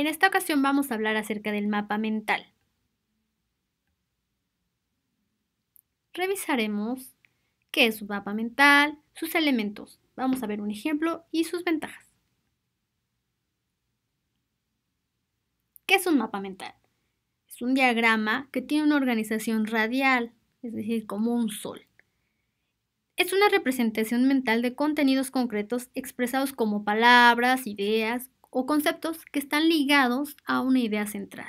En esta ocasión vamos a hablar acerca del mapa mental. Revisaremos qué es un mapa mental, sus elementos. Vamos a ver un ejemplo y sus ventajas. ¿Qué es un mapa mental? Es un diagrama que tiene una organización radial, es decir, como un sol. Es una representación mental de contenidos concretos expresados como palabras, ideas o conceptos que están ligados a una idea central.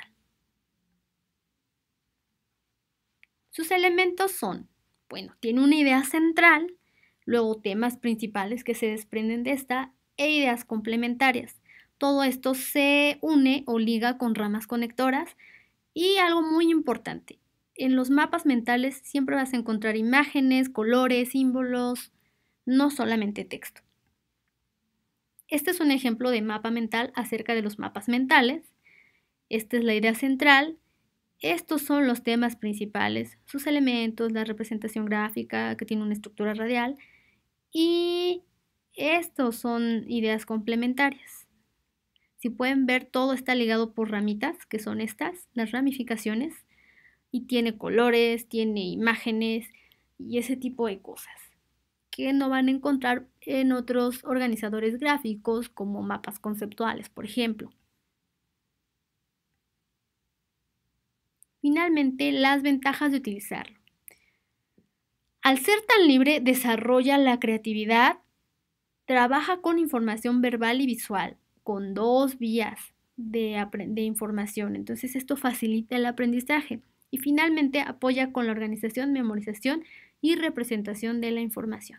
Sus elementos son, bueno, tiene una idea central, luego temas principales que se desprenden de esta e ideas complementarias. Todo esto se une o liga con ramas conectoras y algo muy importante, en los mapas mentales siempre vas a encontrar imágenes, colores, símbolos, no solamente texto. Este es un ejemplo de mapa mental acerca de los mapas mentales. Esta es la idea central. Estos son los temas principales, sus elementos, la representación gráfica que tiene una estructura radial y estos son ideas complementarias. Si pueden ver, todo está ligado por ramitas, que son estas, las ramificaciones, y tiene colores, tiene imágenes y ese tipo de cosas que no van a encontrar en otros organizadores gráficos como mapas conceptuales, por ejemplo. Finalmente, las ventajas de utilizarlo. Al ser tan libre, desarrolla la creatividad, trabaja con información verbal y visual, con dos vías de, información. Entonces, esto facilita el aprendizaje. Y finalmente, apoya con la organización, memorización y representación de la información.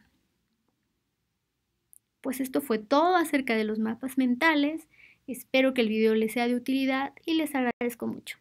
Pues esto fue todo acerca de los mapas mentales. Espero que el video les sea de utilidad y les agradezco mucho.